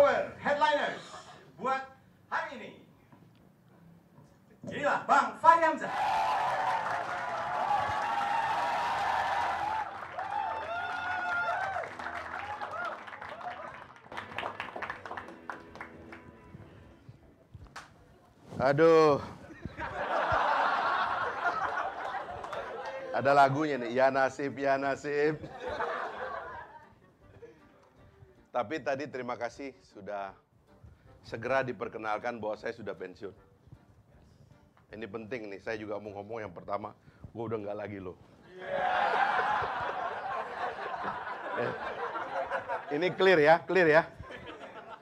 Power Headliners buat hari ini. Inilah Bang Fahri Hamzah. Aduh. Ada lagunya nih, ya nasib, ya nasib. Tapi tadi terima kasih sudah segera diperkenalkan bahwa saya sudah pensiun. Ini penting nih, saya juga mau ngomong yang pertama, gue udah nggak lagi loh. Yeah. Iya. Ini clear ya, clear ya.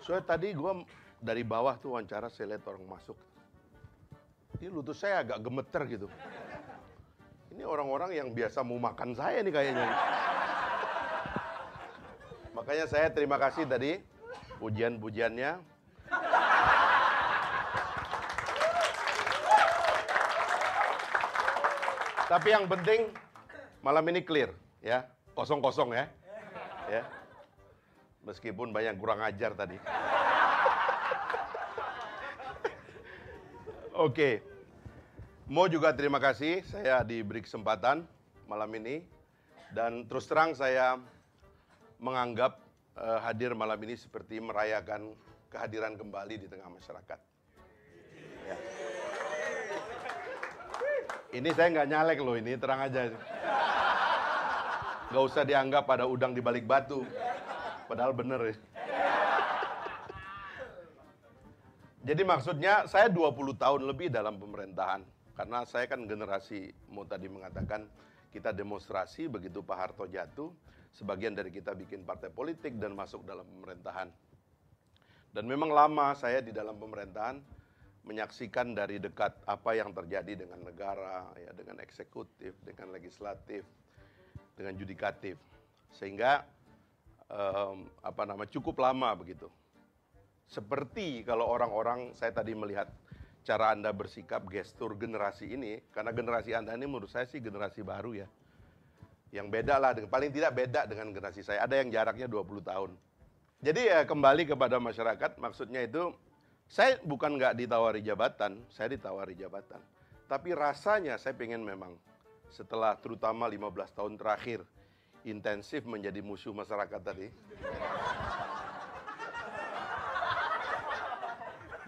Soalnya tadi gue dari bawah tuh wawancara saya lihat orang masuk. Ini lutut saya agak gemeter gitu. Ini orang-orang yang biasa mau makan saya nih kayaknya. Makanya saya terima kasih tadi pujian-pujiannya. Tapi yang penting malam ini clear ya, kosong-kosong ya. Ya. Meskipun banyak kurang ajar tadi. Oke. Okay. Mau juga terima kasih saya diberi kesempatan malam ini dan terus terang saya menganggap uh, hadir malam ini seperti merayakan kehadiran kembali di tengah masyarakat. Ya. Ini saya nggak nyalek loh, ini terang aja. Gak usah dianggap ada udang di balik batu. Padahal bener ya. Jadi maksudnya saya 20 tahun lebih dalam pemerintahan. Karena saya kan generasi, mau tadi mengatakan, kita demonstrasi begitu Pak Harto jatuh, sebagian dari kita bikin partai politik dan masuk dalam pemerintahan. Dan memang lama saya di dalam pemerintahan menyaksikan dari dekat apa yang terjadi dengan negara, ya dengan eksekutif, dengan legislatif, dengan judikatif. Sehingga um, apa nama cukup lama begitu. Seperti kalau orang-orang saya tadi melihat cara Anda bersikap, gestur generasi ini, karena generasi Anda ini menurut saya sih generasi baru ya. Yang beda lah, dengan, paling tidak beda dengan generasi saya. Ada yang jaraknya 20 tahun. Jadi ya kembali kepada masyarakat, maksudnya itu saya bukan nggak ditawari jabatan, saya ditawari jabatan. Tapi rasanya saya pengen memang setelah terutama 15 tahun terakhir intensif menjadi musuh masyarakat tadi.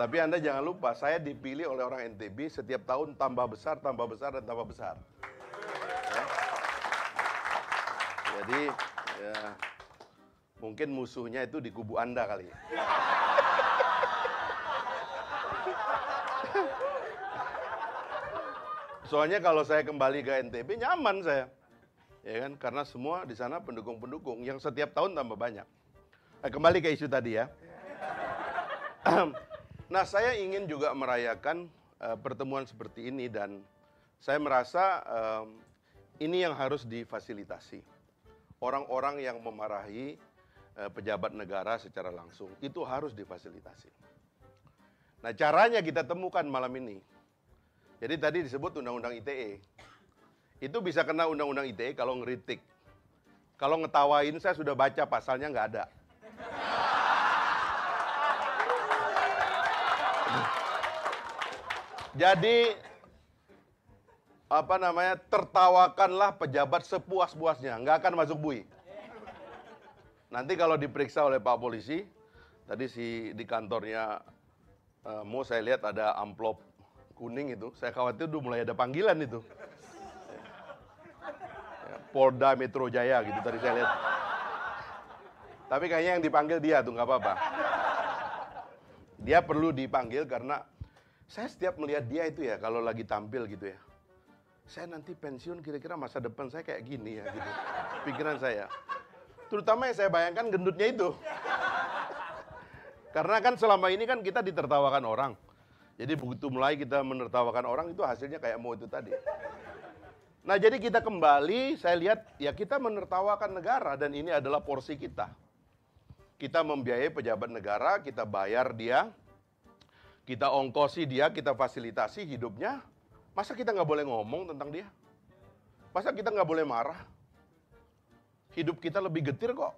Tapi Anda jangan lupa, saya dipilih oleh orang NTB setiap tahun tambah besar, tambah besar, dan tambah besar. Ya. Jadi, ya, mungkin musuhnya itu di kubu Anda kali ya. Soalnya kalau saya kembali ke NTB nyaman saya. Ya kan? Karena semua di sana pendukung-pendukung yang setiap tahun tambah banyak. Eh, kembali ke isu tadi ya. Nah, saya ingin juga merayakan uh, pertemuan seperti ini dan saya merasa uh, ini yang harus difasilitasi. Orang-orang yang memarahi uh, pejabat negara secara langsung itu harus difasilitasi. Nah, caranya kita temukan malam ini. Jadi tadi disebut undang-undang ITE. Itu bisa kena undang-undang ITE kalau ngeritik. Kalau ngetawain saya sudah baca pasalnya nggak ada. Jadi apa namanya? Tertawakanlah pejabat sepuas-puasnya, nggak akan masuk bui. Nanti kalau diperiksa oleh Pak Polisi, tadi si di kantornya uh, Mo saya lihat ada amplop kuning itu, saya khawatir udah mulai ada panggilan itu. Ya, Polda Metro Jaya gitu tadi saya lihat. Tapi kayaknya yang dipanggil dia tuh nggak apa-apa. Dia perlu dipanggil karena saya setiap melihat dia itu ya, kalau lagi tampil gitu ya. Saya nanti pensiun kira-kira masa depan saya kayak gini ya gitu. Pikiran saya. Terutama yang saya bayangkan gendutnya itu. Karena kan selama ini kan kita ditertawakan orang. Jadi begitu mulai kita menertawakan orang itu hasilnya kayak mau itu tadi. Nah jadi kita kembali, saya lihat ya kita menertawakan negara dan ini adalah porsi kita. Kita membiayai pejabat negara, kita bayar dia, kita ongkosi dia, kita fasilitasi hidupnya. Masa kita nggak boleh ngomong tentang dia? Masa kita nggak boleh marah? Hidup kita lebih getir kok.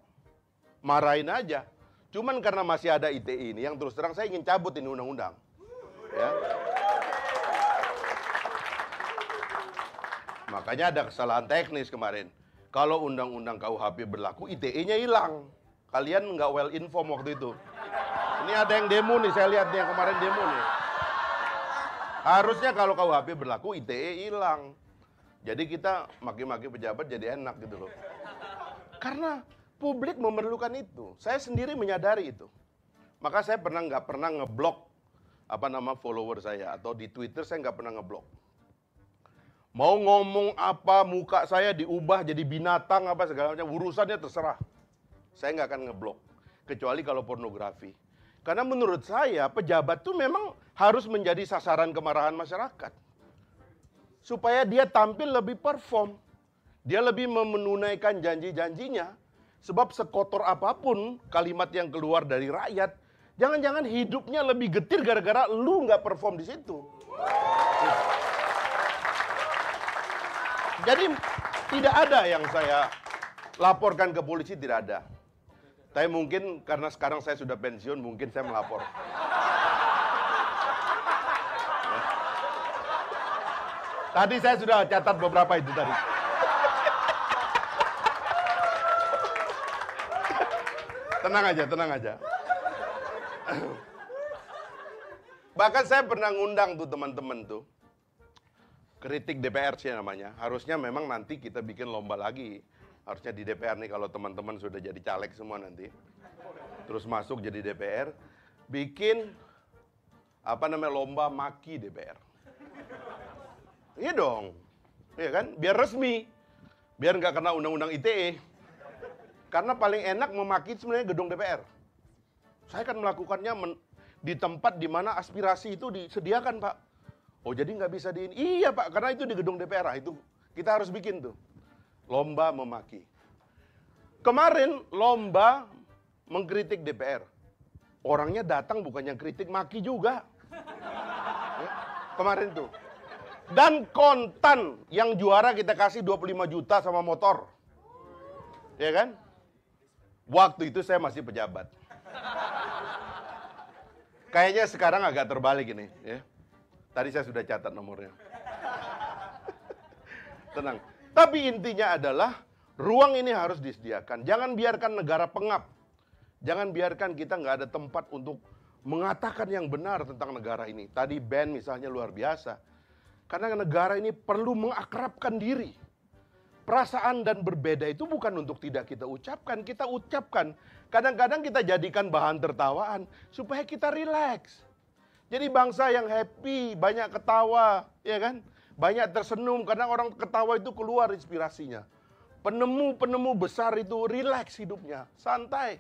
Marahin aja. Cuman karena masih ada ITE ini, yang terus terang saya ingin cabut ini undang-undang. Ya. Makanya ada kesalahan teknis kemarin. Kalau undang-undang KUHP berlaku, ITE-nya hilang. Kalian nggak well inform waktu itu. Ini ada yang demo nih, saya lihat nih yang kemarin demo nih. Harusnya kalau KUHP berlaku ITE hilang. Jadi kita maki-maki pejabat jadi enak gitu loh. Karena publik memerlukan itu. Saya sendiri menyadari itu. Maka saya pernah nggak pernah ngeblok apa nama follower saya atau di Twitter saya nggak pernah ngeblok. Mau ngomong apa muka saya diubah jadi binatang apa segala macam urusannya terserah. Saya nggak akan ngeblok kecuali kalau pornografi. Karena menurut saya pejabat tuh memang harus menjadi sasaran kemarahan masyarakat. Supaya dia tampil lebih perform. Dia lebih menunaikan janji-janjinya. Sebab sekotor apapun kalimat yang keluar dari rakyat, jangan-jangan hidupnya lebih getir gara-gara lu nggak perform di situ. Jadi tidak ada yang saya laporkan ke polisi tidak ada. Tapi mungkin karena sekarang saya sudah pensiun, mungkin saya melapor. Tadi saya sudah catat beberapa itu tadi. Tenang aja, tenang aja. Bahkan saya pernah ngundang tuh teman-teman tuh. Kritik DPR sih namanya. Harusnya memang nanti kita bikin lomba lagi harusnya di DPR nih kalau teman-teman sudah jadi caleg semua nanti terus masuk jadi DPR bikin apa namanya lomba maki DPR iya dong iya kan biar resmi biar nggak kena undang-undang ITE karena paling enak memaki sebenarnya gedung DPR saya kan melakukannya men di tempat di mana aspirasi itu disediakan pak oh jadi nggak bisa diin iya pak karena itu di gedung DPR ah, itu kita harus bikin tuh lomba memaki. Kemarin lomba mengkritik DPR. Orangnya datang bukannya kritik, maki juga. Ya, kemarin tuh. Dan kontan yang juara kita kasih 25 juta sama motor. Ya kan? Waktu itu saya masih pejabat. Kayaknya sekarang agak terbalik ini. Ya. Tadi saya sudah catat nomornya. Tenang. Tapi intinya adalah ruang ini harus disediakan. Jangan biarkan negara pengap. Jangan biarkan kita nggak ada tempat untuk mengatakan yang benar tentang negara ini. Tadi Ben misalnya luar biasa. Karena negara ini perlu mengakrabkan diri. Perasaan dan berbeda itu bukan untuk tidak kita ucapkan, kita ucapkan. Kadang-kadang kita jadikan bahan tertawaan supaya kita rileks. Jadi bangsa yang happy, banyak ketawa, ya kan? Banyak tersenyum karena orang ketawa itu keluar inspirasinya. Penemu-penemu besar itu rileks hidupnya, santai.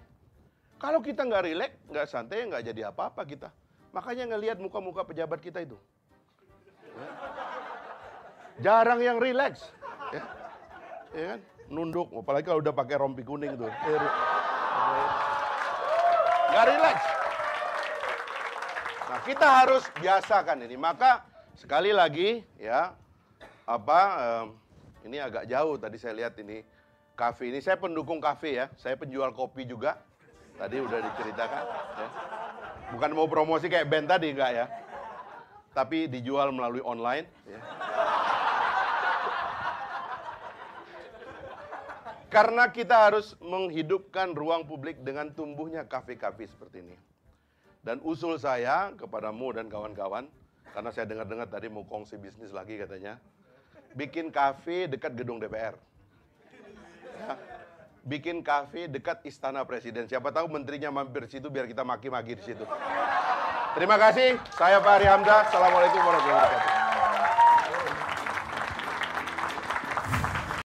Kalau kita nggak rileks, nggak santai, nggak jadi apa-apa kita. Makanya ngelihat muka-muka pejabat kita itu. Ya. Jarang yang rileks. Ya. ya kan? Nunduk, apalagi kalau udah pakai rompi kuning tuh. Ya, nggak rileks. Nah, kita harus biasakan ini. Maka Sekali lagi ya apa um, ini agak jauh tadi saya lihat ini kafe ini saya pendukung kafe ya. Saya penjual kopi juga. Tadi udah diceritakan ya. Bukan mau promosi kayak band tadi enggak ya. Tapi dijual melalui online ya. Karena kita harus menghidupkan ruang publik dengan tumbuhnya kafe-kafe seperti ini. Dan usul saya kepadamu dan kawan-kawan, karena saya dengar-dengar tadi mau kongsi bisnis lagi katanya. Bikin kafe dekat gedung DPR. Ya. Bikin kafe dekat istana presiden. Siapa tahu menterinya mampir situ biar kita maki-maki di situ. Terima kasih. Saya Pak Ari Hamzah. Assalamualaikum warahmatullahi wabarakatuh.